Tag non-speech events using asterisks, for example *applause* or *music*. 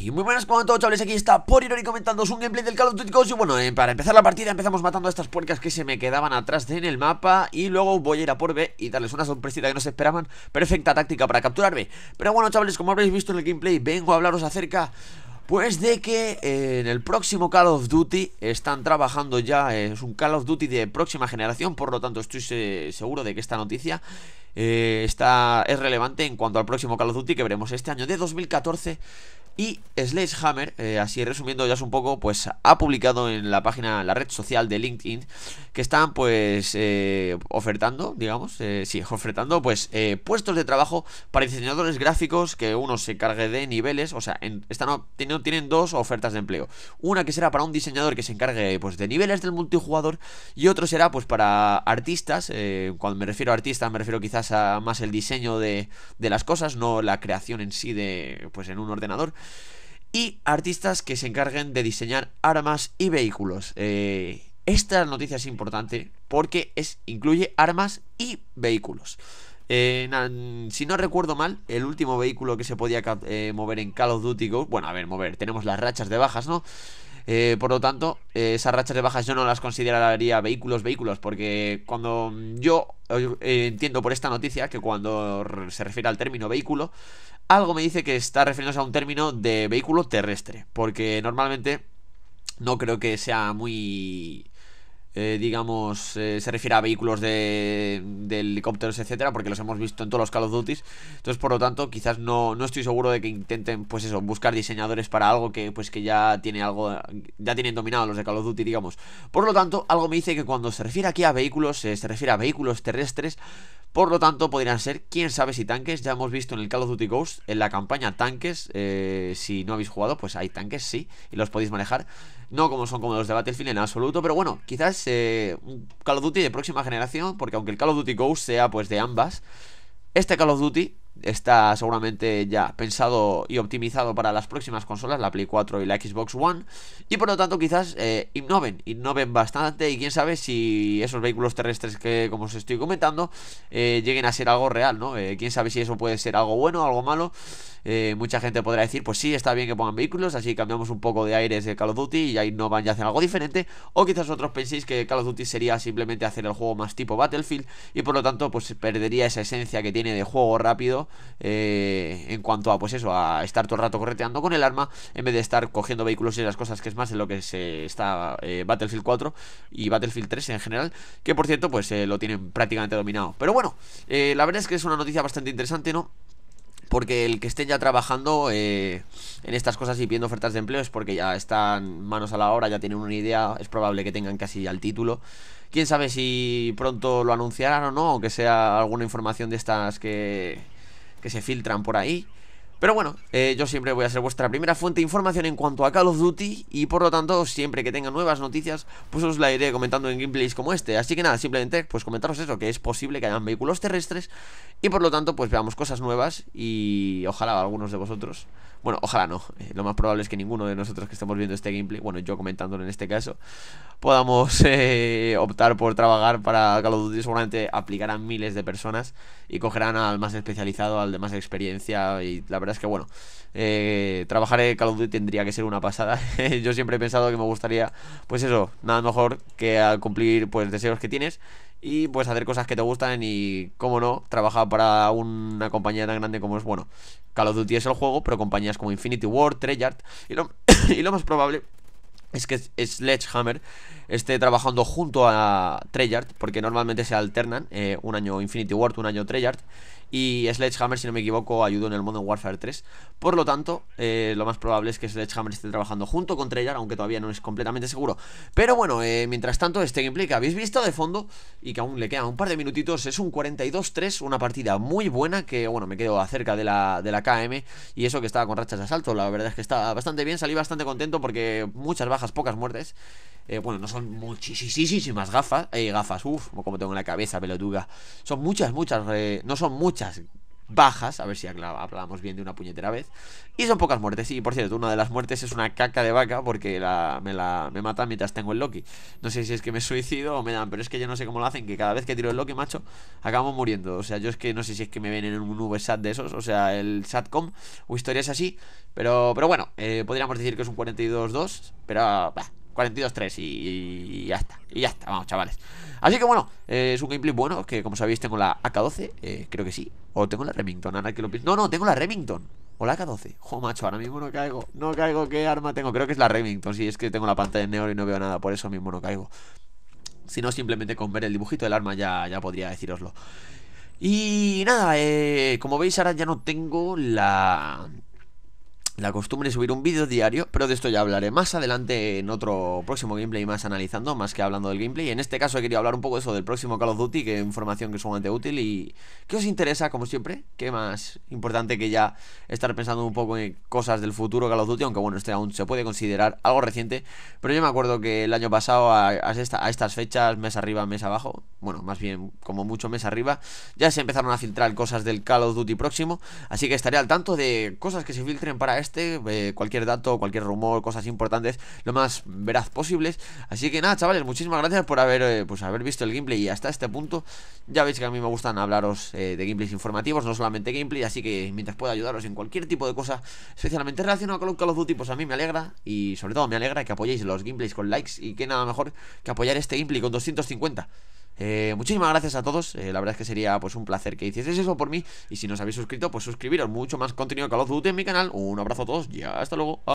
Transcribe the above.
Y muy buenas como todo todos chavales, aquí está Porirori comentando un gameplay del Call of Duty Y bueno, eh, para empezar la partida empezamos matando a estas puercas que se me quedaban atrás en el mapa Y luego voy a ir a por B y darles una sorpresita que no se esperaban Perfecta táctica para capturarme Pero bueno chavales, como habréis visto en el gameplay, vengo a hablaros acerca pues de que eh, en el próximo Call of Duty están trabajando ya, eh, es un Call of Duty de próxima generación, por lo tanto estoy seguro de que esta noticia está, es relevante en cuanto al próximo Call of Duty que veremos este año de 2014 y Sledgehammer, eh, así resumiendo ya un poco, pues ha publicado en la página, la red social de LinkedIn, que están pues eh, ofertando, digamos, eh, sí, *laughs* ofertando pues puestos de trabajo para diseñadores gráficos que uno se encargue de niveles, o sea, están, tienen, tienen dos ofertas de empleo. Una que será para un diseñador que se encargue pues de niveles del multijugador y otro será pues para artistas, cuando me refiero a artistas me refiero quizás a más el diseño de, de las cosas, no la creación en sí de pues en un ordenador y artistas que se encarguen de diseñar armas y vehículos. Eh, esta noticia es importante porque es, incluye armas y vehículos. Eh, si no recuerdo mal, el último vehículo que se podía eh, mover en Call of Duty bueno, a ver, mover, tenemos las rachas de bajas, ¿no? Eh, por lo tanto, eh, esas rachas de bajas yo no las consideraría vehículos, vehículos, porque cuando yo eh, entiendo por esta noticia que cuando se refiere al término vehículo, algo me dice que está refiriéndose a un término de vehículo terrestre, porque normalmente no creo que sea muy eh, digamos, eh, se refiere a vehículos de, de, helicópteros, etcétera, porque los hemos visto en todos los Call of Duty. Entonces, por lo tanto, quizás no, no estoy seguro de que intenten, pues eso, buscar diseñadores para algo que, pues que ya tiene algo, ya tienen dominado los de Call of Duty, digamos. Por lo tanto, algo me dice que cuando se refiere aquí a vehículos, eh, se refiere a vehículos terrestres. Por lo tanto, podrían ser, quién sabe si tanques. Ya hemos visto en el Call of Duty Ghost, en la campaña tanques. si no habéis jugado, pues hay tanques, sí, y los podéis manejar. No como son como los de Battlefield en absoluto, pero bueno, quizás un eh, Call of Duty de próxima generación, porque aunque el Call of Duty Ghost sea pues de ambas, este Call of Duty está seguramente ya pensado y optimizado para las próximas consolas, la Play 4 y la Xbox One, y por lo tanto quizás eh, innoven, innoven bastante y quién sabe si esos vehículos terrestres que como os estoy comentando eh, lleguen a ser algo real, ¿no? quién sabe si eso puede ser algo bueno, o algo malo. Eh, mucha gente podrá decir, pues sí, está bien que pongan vehículos, así cambiamos un poco de aires de Call of Duty y ahí no van y hacen algo diferente. O quizás otros penséis que Call of Duty sería simplemente hacer el juego más tipo Battlefield y por lo tanto pues perdería esa esencia que tiene de juego rápido eh, en cuanto a pues eso, a estar todo el rato correteando con el arma en vez de estar cogiendo vehículos y las cosas que es más en lo que se está eh, Battlefield 4 y Battlefield 3 en general, que por cierto pues lo tienen prácticamente dominado. Pero bueno, la verdad es que es una noticia bastante interesante, ¿no? porque el que esté ya trabajando eh, en estas cosas y pidiendo ofertas de empleo es porque ya están manos a la obra, ya tienen una idea, es probable que tengan casi ya el título. Quién sabe si pronto lo anunciarán o no, o que sea alguna información de estas que, que se filtran por ahí. Pero bueno, eh, yo siempre voy a ser vuestra primera fuente de información en cuanto a Call of Duty y por lo tanto, siempre que tenga nuevas noticias, pues os la iré comentando en gameplays como este. Así que nada, simplemente pues comentaros eso, que es posible que hayan vehículos terrestres y por lo tanto pues veamos cosas nuevas y ojalá algunos de vosotros, bueno, ojalá no, eh, lo más probable es que ninguno de nosotros que estemos viendo este gameplay, bueno, yo comentándolo en este caso, podamos *laughs* eh, optar por trabajar para Call of Duty, seguramente aplicarán miles de personas y cogerán al más especializado, al de más experiencia y la verdad es que bueno, eh, trabajar en Call of Duty tendría que ser una pasada. *laughs* Yo siempre he pensado que me gustaría, pues eso, nada mejor que cumplir pues deseos que tienes y pues hacer cosas que te gustan y, como no, trabajar para una compañía tan grande como es, bueno, Call of Duty es el juego, pero compañías como Infinity War, Treyarch y lo, *coughs* y lo más probable es que Sledgehammer esté trabajando junto a Treyarch, porque normalmente se alternan eh, un año Infinity Ward, un año Treyarch, y Sledgehammer, si no me equivoco, ayudó en el Modern Warfare 3. Por lo tanto, eh, lo más probable es que Sledgehammer esté trabajando junto con Treyarch, aunque todavía no es completamente seguro. Pero bueno, eh, mientras tanto, este gameplay que habéis visto de fondo y que aún le quedan un par de minutitos es un 42-3, una partida muy buena que, bueno, me quedo acerca de la, de la KM y eso que estaba con rachas de asalto. La verdad es que estaba bastante bien, salí bastante contento porque muchas bajas, pocas muertes. Eh, bueno, no son muchísimas gafas, eh, gafas, uff, como tengo en la cabeza, pelotuga. Son muchas, muchas, no son muchas bajas, a ver si hablamos bien de una puñetera vez. Y son pocas muertes. Y por cierto, una de las muertes es una caca de vaca porque la, me, la, me matan mientras tengo el Loki. No sé si es que me suicido o me dan, pero es que yo no sé cómo lo hacen. Que cada vez que tiro el Loki, macho, acabamos muriendo. O sea, yo es que no sé si es que me ven en un VSAT de esos, o sea, el SATCOM o historias así. Pero, pero bueno, eh, podríamos decir que es un 42-2, pero 42-3 y, ya está, y ya está, vamos chavales Así que bueno, eh, es un gameplay bueno, que como sabéis tengo la AK-12, eh, creo que sí O tengo la Remington, ahora que lo pienso No, no, tengo la Remington o la AK-12 Jo, macho, ahora mismo no caigo No caigo, ¿qué arma tengo? Creo que es la Remington Sí, es que tengo la pantalla en negro y no veo nada Por eso mismo no caigo Si no, simplemente con ver el dibujito del arma ya, ya podría deciroslo Y nada, eh, como veis ahora ya no tengo la la costumbre es subir un vídeo diario, pero de esto ya hablaré más adelante en otro próximo gameplay más analizando, más que hablando del gameplay. En este caso he querido hablar un poco de eso del próximo Call of Duty, que información que es sumamente útil y que os interesa, como siempre, que más importante que ya estar pensando un poco en cosas del futuro Call of Duty, aunque bueno, este aún se puede considerar algo reciente, pero yo me acuerdo que el año pasado a, estas fechas, mes arriba, mes abajo, bueno, más bien como mucho mes arriba, ya se empezaron a filtrar cosas del Call of Duty próximo, así que estaré al tanto de cosas que se filtren para este este, eh, cualquier dato, cualquier rumor, cosas importantes, lo más veraz posibles. Así que nada, chavales, muchísimas gracias por haber, eh, pues, haber visto el gameplay y hasta este punto. Ya veis que a mí me gustan hablaros eh, de gameplays informativos, no solamente gameplay, así que mientras pueda ayudaros en cualquier tipo de cosa, especialmente relacionado con Call of Duty, pues a mí me alegra y sobre todo me alegra que apoyéis los gameplays con likes y que nada mejor que apoyar este gameplay con 250. Eh, muchísimas gracias a todos. Eh, la verdad es que sería pues un placer que hicieseis eso por mí. Y si no os habéis suscrito, pues suscribiros. Mucho más contenido de Call of Duty en mi canal. Un abrazo a todos ya hasta luego.